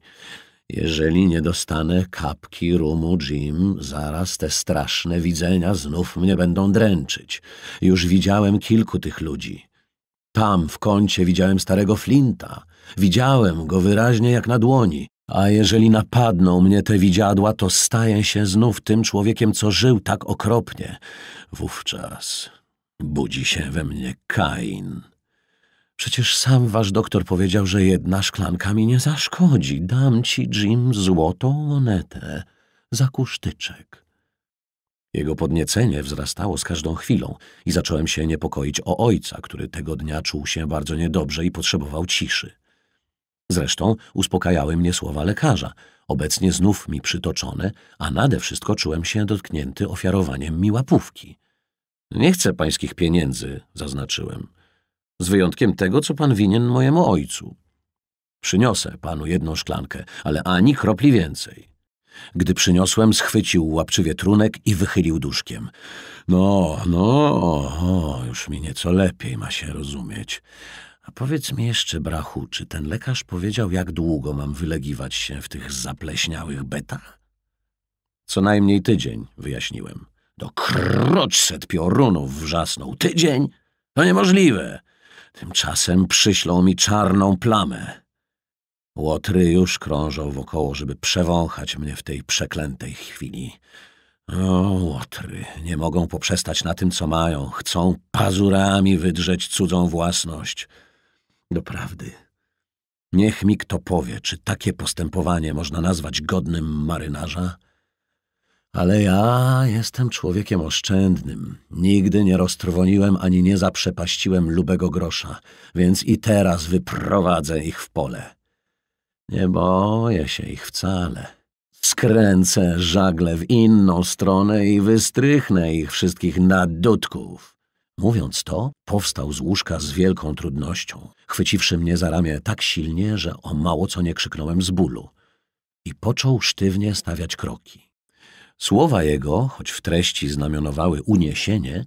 S1: Jeżeli nie dostanę kapki rumu Jim, zaraz te straszne widzenia znów mnie będą dręczyć. Już widziałem kilku tych ludzi. Tam w kącie widziałem starego Flinta. Widziałem go wyraźnie jak na dłoni. A jeżeli napadną mnie te widziadła, to staję się znów tym człowiekiem, co żył tak okropnie. Wówczas budzi się we mnie Kain. Przecież sam wasz doktor powiedział, że jedna szklanka mi nie zaszkodzi. Dam ci, Jim, złotą monetę za kusztyczek. Jego podniecenie wzrastało z każdą chwilą i zacząłem się niepokoić o ojca, który tego dnia czuł się bardzo niedobrze i potrzebował ciszy. Zresztą uspokajały mnie słowa lekarza, obecnie znów mi przytoczone, a nade wszystko czułem się dotknięty ofiarowaniem mi łapówki. Nie chcę pańskich pieniędzy, zaznaczyłem, z wyjątkiem tego, co pan winien mojemu ojcu. Przyniosę panu jedną szklankę, ale ani kropli więcej. Gdy przyniosłem, schwycił łapczywie trunek i wychylił duszkiem. No, no, o, już mi nieco lepiej ma się rozumieć. A powiedz mi jeszcze, brachu, czy ten lekarz powiedział, jak długo mam wylegiwać się w tych zapleśniałych betach? Co najmniej tydzień, wyjaśniłem. Do kroćset piorunów wrzasnął. Tydzień? To niemożliwe. Tymczasem przyślą mi czarną plamę. Łotry już krążą wokoło, żeby przewąchać mnie w tej przeklętej chwili. O, łotry, nie mogą poprzestać na tym, co mają. Chcą pazurami wydrzeć cudzą własność. Doprawdy. Niech mi kto powie, czy takie postępowanie można nazwać godnym marynarza? Ale ja jestem człowiekiem oszczędnym. Nigdy nie roztrwoniłem ani nie zaprzepaściłem lubego grosza, więc i teraz wyprowadzę ich w pole. Nie boję się ich wcale. Skręcę żagle w inną stronę i wystrychnę ich wszystkich na dudków. Mówiąc to, powstał z łóżka z wielką trudnością, chwyciwszy mnie za ramię tak silnie, że o mało co nie krzyknąłem z bólu. I począł sztywnie stawiać kroki. Słowa jego, choć w treści znamionowały uniesienie,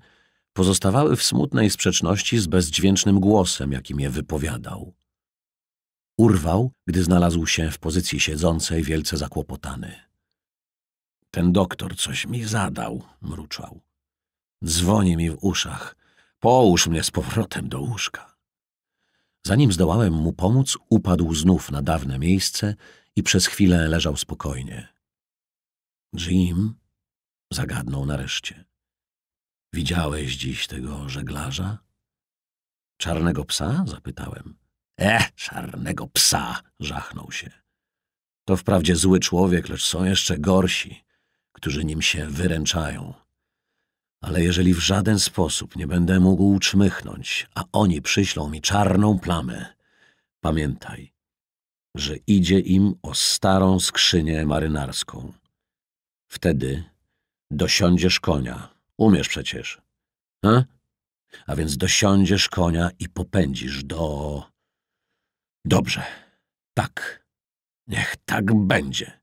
S1: pozostawały w smutnej sprzeczności z bezdźwięcznym głosem, jakim je wypowiadał. Urwał, gdy znalazł się w pozycji siedzącej, wielce zakłopotany. Ten doktor coś mi zadał, mruczał. Dzwoni mi w uszach. Połóż mnie z powrotem do łóżka. Zanim zdołałem mu pomóc, upadł znów na dawne miejsce i przez chwilę leżał spokojnie. Jim zagadnął nareszcie. Widziałeś dziś tego żeglarza? Czarnego psa? zapytałem. E, eh, czarnego psa! żachnął się. To wprawdzie zły człowiek, lecz są jeszcze gorsi, którzy nim się wyręczają. Ale jeżeli w żaden sposób nie będę mógł uczmychnąć, a oni przyślą mi czarną plamę, pamiętaj, że idzie im o starą skrzynię marynarską. Wtedy dosiądziesz konia. Umiesz przecież. A? a więc dosiądziesz konia i popędzisz do... Dobrze, tak, niech tak będzie.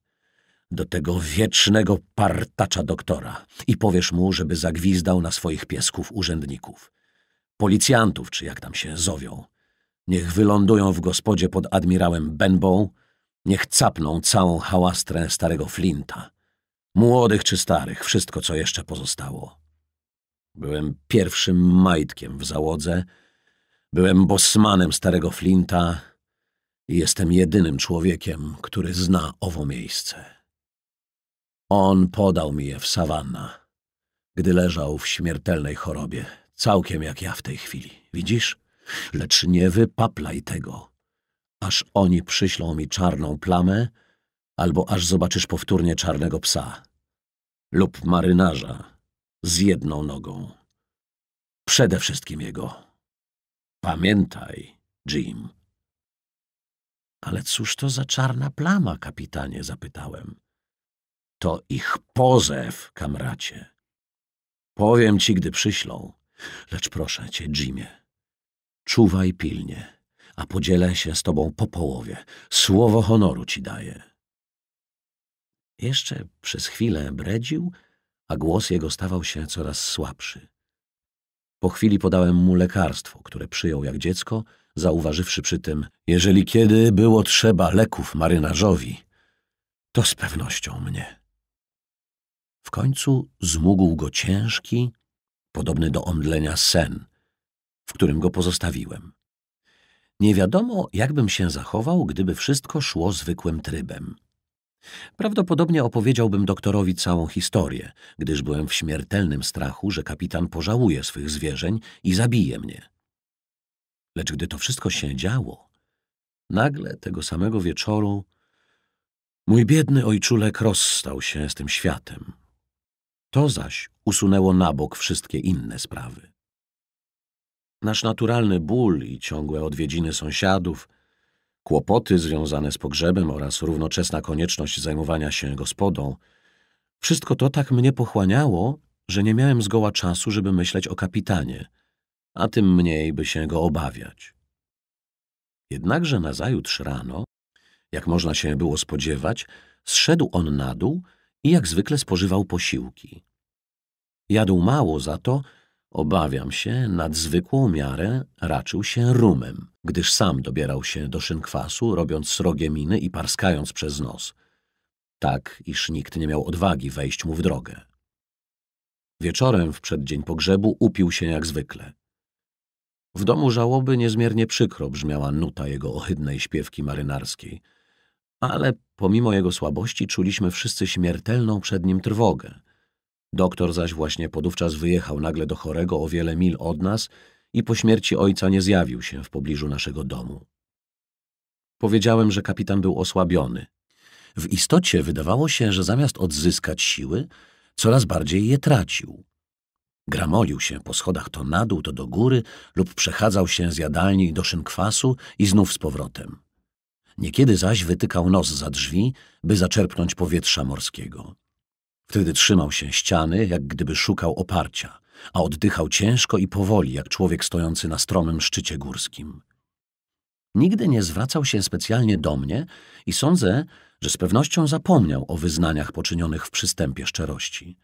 S1: Do tego wiecznego partacza doktora i powiesz mu, żeby zagwizdał na swoich piesków urzędników. Policjantów, czy jak tam się zowią. Niech wylądują w gospodzie pod admirałem Benbow, niech capną całą hałastrę starego Flinta. Młodych czy starych, wszystko co jeszcze pozostało. Byłem pierwszym majtkiem w załodze, byłem bosmanem starego Flinta, Jestem jedynym człowiekiem, który zna owo miejsce. On podał mi je w sawanna, gdy leżał w śmiertelnej chorobie, całkiem jak ja w tej chwili. Widzisz? Lecz nie wypaplaj tego, aż oni przyślą mi czarną plamę, albo aż zobaczysz powtórnie czarnego psa lub marynarza z jedną nogą. Przede wszystkim jego. Pamiętaj, Jim ale cóż to za czarna plama, kapitanie? zapytałem. To ich pozew, kamracie. Powiem ci, gdy przyślą. Lecz proszę cię, Jimie, czuwaj pilnie, a podzielę się z tobą po połowie. Słowo honoru ci daję. Jeszcze przez chwilę bredził, a głos jego stawał się coraz słabszy. Po chwili podałem mu lekarstwo, które przyjął jak dziecko zauważywszy przy tym, jeżeli kiedy było trzeba leków marynarzowi, to z pewnością mnie. W końcu zmógł go ciężki, podobny do omdlenia sen, w którym go pozostawiłem. Nie wiadomo, jakbym się zachował, gdyby wszystko szło zwykłym trybem. Prawdopodobnie opowiedziałbym doktorowi całą historię, gdyż byłem w śmiertelnym strachu, że kapitan pożałuje swych zwierzeń i zabije mnie. Lecz gdy to wszystko się działo, nagle tego samego wieczoru mój biedny ojczulek rozstał się z tym światem. To zaś usunęło na bok wszystkie inne sprawy. Nasz naturalny ból i ciągłe odwiedziny sąsiadów, kłopoty związane z pogrzebem oraz równoczesna konieczność zajmowania się gospodą, wszystko to tak mnie pochłaniało, że nie miałem zgoła czasu, żeby myśleć o kapitanie – a tym mniej by się go obawiać. Jednakże nazajutrz rano, jak można się było spodziewać, zszedł on na dół i jak zwykle spożywał posiłki. Jadł mało za to, obawiam się, nad zwykłą miarę raczył się rumem, gdyż sam dobierał się do szynkwasu, robiąc srogie miny i parskając przez nos, tak iż nikt nie miał odwagi wejść mu w drogę. Wieczorem w przeddzień pogrzebu upił się jak zwykle – w domu żałoby niezmiernie przykro brzmiała nuta jego ohydnej śpiewki marynarskiej, ale pomimo jego słabości czuliśmy wszyscy śmiertelną przed nim trwogę. Doktor zaś właśnie podówczas wyjechał nagle do chorego o wiele mil od nas i po śmierci ojca nie zjawił się w pobliżu naszego domu. Powiedziałem, że kapitan był osłabiony. W istocie wydawało się, że zamiast odzyskać siły, coraz bardziej je tracił. Gramolił się po schodach to na dół, to do góry lub przechadzał się z jadalni do szynkwasu i znów z powrotem. Niekiedy zaś wytykał nos za drzwi, by zaczerpnąć powietrza morskiego. Wtedy trzymał się ściany, jak gdyby szukał oparcia, a oddychał ciężko i powoli, jak człowiek stojący na stromym szczycie górskim. Nigdy nie zwracał się specjalnie do mnie i sądzę, że z pewnością zapomniał o wyznaniach poczynionych w przystępie szczerości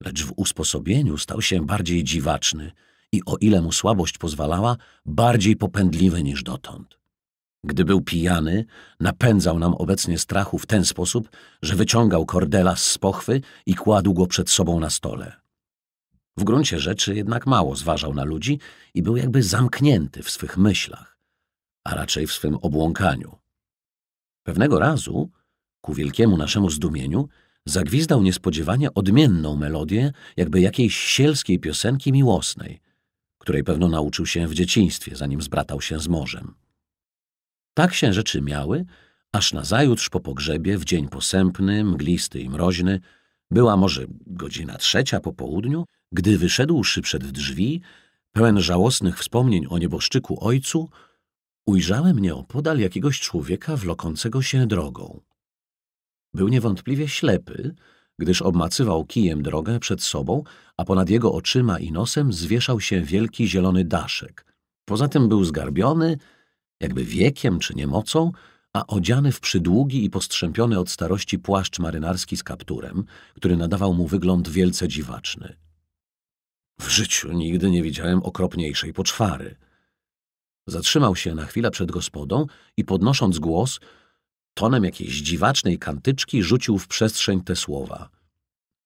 S1: lecz w usposobieniu stał się bardziej dziwaczny i o ile mu słabość pozwalała, bardziej popędliwy niż dotąd. Gdy był pijany, napędzał nam obecnie strachu w ten sposób, że wyciągał kordela z pochwy i kładł go przed sobą na stole. W gruncie rzeczy jednak mało zważał na ludzi i był jakby zamknięty w swych myślach, a raczej w swym obłąkaniu. Pewnego razu, ku wielkiemu naszemu zdumieniu, zagwizdał niespodziewanie odmienną melodię, jakby jakiejś sielskiej piosenki miłosnej, której pewno nauczył się w dzieciństwie, zanim zbratał się z morzem. Tak się rzeczy miały, aż nazajutrz po pogrzebie, w dzień posępny, mglisty i mroźny, była może godzina trzecia po południu, gdy wyszedłszy przed drzwi, pełen żałosnych wspomnień o nieboszczyku ojcu, ujrzałem nieopodal jakiegoś człowieka wlokącego się drogą. Był niewątpliwie ślepy, gdyż obmacywał kijem drogę przed sobą, a ponad jego oczyma i nosem zwieszał się wielki zielony daszek. Poza tym był zgarbiony, jakby wiekiem czy niemocą, a odziany w przydługi i postrzępiony od starości płaszcz marynarski z kapturem, który nadawał mu wygląd wielce dziwaczny. W życiu nigdy nie widziałem okropniejszej poczwary. Zatrzymał się na chwilę przed gospodą i podnosząc głos – tonem jakiejś dziwacznej kantyczki rzucił w przestrzeń te słowa.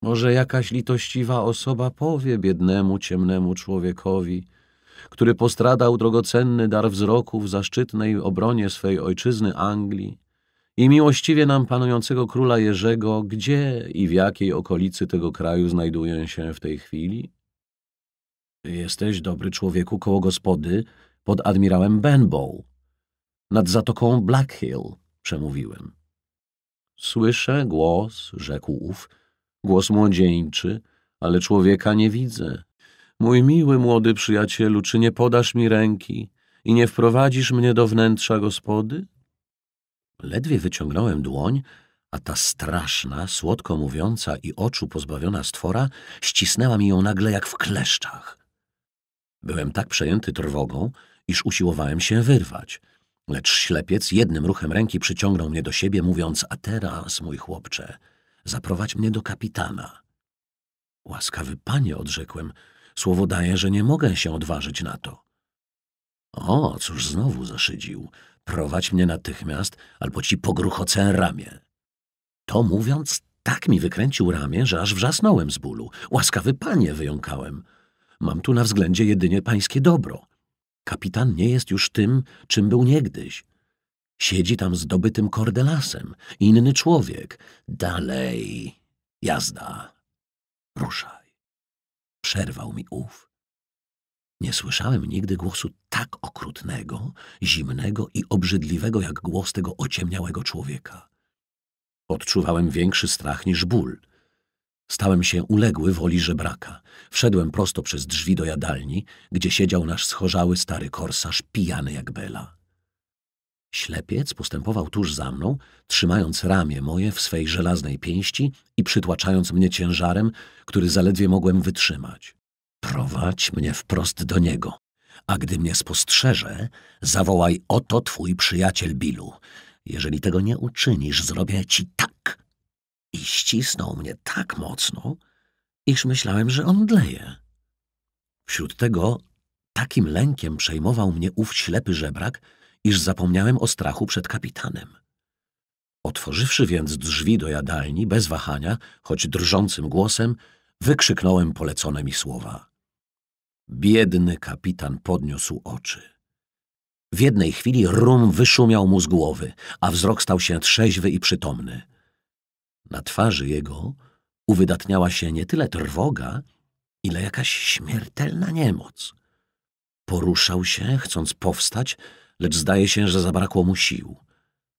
S1: Może jakaś litościwa osoba powie biednemu, ciemnemu człowiekowi, który postradał drogocenny dar wzroku w zaszczytnej obronie swej ojczyzny Anglii i miłościwie nam panującego króla Jerzego, gdzie i w jakiej okolicy tego kraju znajduję się w tej chwili? Jesteś dobry człowieku koło gospody pod admirałem Benbow, nad zatoką Blackhill przemówiłem. Słyszę głos, rzekł ów, głos młodzieńczy, ale człowieka nie widzę. Mój miły młody przyjacielu, czy nie podasz mi ręki i nie wprowadzisz mnie do wnętrza gospody? Ledwie wyciągnąłem dłoń, a ta straszna, słodko mówiąca i oczu pozbawiona stwora ścisnęła mi ją nagle jak w kleszczach. Byłem tak przejęty trwogą, iż usiłowałem się wyrwać – Lecz ślepiec jednym ruchem ręki przyciągnął mnie do siebie, mówiąc, a teraz, mój chłopcze, zaprowadź mnie do kapitana. Łaskawy panie, odrzekłem, słowo daję, że nie mogę się odważyć na to. O, cóż znowu zaszydził. Prowadź mnie natychmiast, albo ci pogruchocę ramię. To mówiąc, tak mi wykręcił ramię, że aż wrzasnąłem z bólu. Łaskawy panie, wyjąkałem. Mam tu na względzie jedynie pańskie dobro. Kapitan nie jest już tym, czym był niegdyś. Siedzi tam zdobytym kordelasem, inny człowiek. Dalej. Jazda. Ruszaj. Przerwał mi ów. Nie słyszałem nigdy głosu tak okrutnego, zimnego i obrzydliwego jak głos tego ociemniałego człowieka. Odczuwałem większy strach niż ból – Stałem się uległy woli żebraka. Wszedłem prosto przez drzwi do jadalni, gdzie siedział nasz schorzały stary korsarz, pijany jak bela. Ślepiec postępował tuż za mną, trzymając ramię moje w swej żelaznej pięści i przytłaczając mnie ciężarem, który zaledwie mogłem wytrzymać. Prowadź mnie wprost do niego, a gdy mnie spostrzeże, zawołaj oto twój przyjaciel Bilu. Jeżeli tego nie uczynisz, zrobię ci tak, i ścisnął mnie tak mocno, iż myślałem, że on dleje. Wśród tego takim lękiem przejmował mnie ów ślepy żebrak, iż zapomniałem o strachu przed kapitanem. Otworzywszy więc drzwi do jadalni, bez wahania, choć drżącym głosem, wykrzyknąłem polecone mi słowa. Biedny kapitan podniósł oczy. W jednej chwili rum wyszumiał mu z głowy, a wzrok stał się trzeźwy i przytomny. Na twarzy jego uwydatniała się nie tyle trwoga, ile jakaś śmiertelna niemoc. Poruszał się, chcąc powstać, lecz zdaje się, że zabrakło mu sił.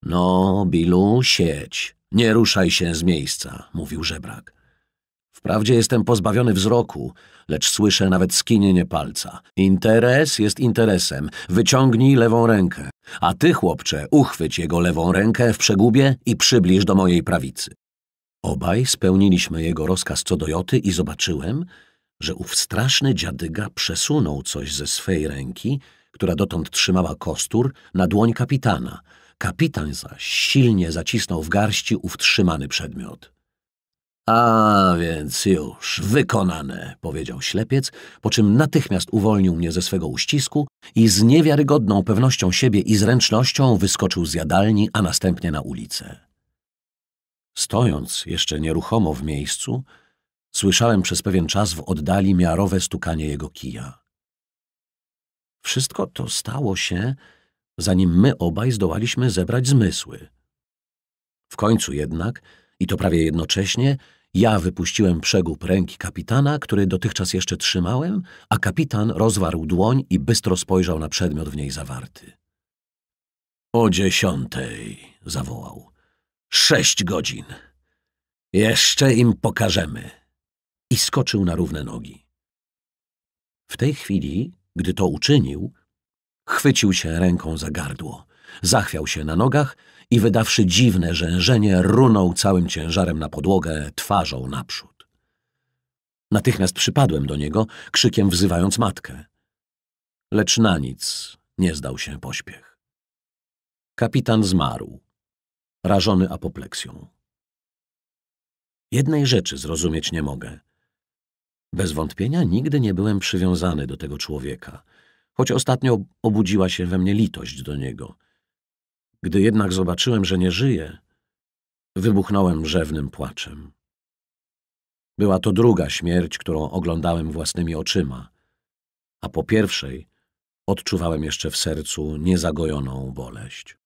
S1: No, Bilu, siedź, nie ruszaj się z miejsca, mówił żebrak. Wprawdzie jestem pozbawiony wzroku, lecz słyszę nawet skinienie palca. Interes jest interesem. Wyciągnij lewą rękę. A ty, chłopcze, uchwyć jego lewą rękę w przegubie i przybliż do mojej prawicy. Obaj spełniliśmy jego rozkaz co do Joty i zobaczyłem, że ów straszny dziadyga przesunął coś ze swej ręki, która dotąd trzymała kostur, na dłoń kapitana. Kapitan zaś silnie zacisnął w garści ów trzymany przedmiot. A więc już, wykonane, powiedział ślepiec, po czym natychmiast uwolnił mnie ze swego uścisku i z niewiarygodną pewnością siebie i zręcznością wyskoczył z jadalni, a następnie na ulicę. Stojąc jeszcze nieruchomo w miejscu, słyszałem przez pewien czas w oddali miarowe stukanie jego kija. Wszystko to stało się, zanim my obaj zdołaliśmy zebrać zmysły. W końcu jednak, i to prawie jednocześnie, ja wypuściłem przegub ręki kapitana, który dotychczas jeszcze trzymałem, a kapitan rozwarł dłoń i bystro spojrzał na przedmiot w niej zawarty. — O dziesiątej! — zawołał. Sześć godzin. Jeszcze im pokażemy. I skoczył na równe nogi. W tej chwili, gdy to uczynił, chwycił się ręką za gardło, zachwiał się na nogach i wydawszy dziwne rzężenie, runął całym ciężarem na podłogę, twarzą naprzód. Natychmiast przypadłem do niego, krzykiem wzywając matkę. Lecz na nic nie zdał się pośpiech. Kapitan zmarł rażony apopleksją. Jednej rzeczy zrozumieć nie mogę. Bez wątpienia nigdy nie byłem przywiązany do tego człowieka, choć ostatnio obudziła się we mnie litość do niego. Gdy jednak zobaczyłem, że nie żyje, wybuchnąłem rzewnym płaczem. Była to druga śmierć, którą oglądałem własnymi oczyma, a po pierwszej odczuwałem jeszcze w sercu niezagojoną boleść.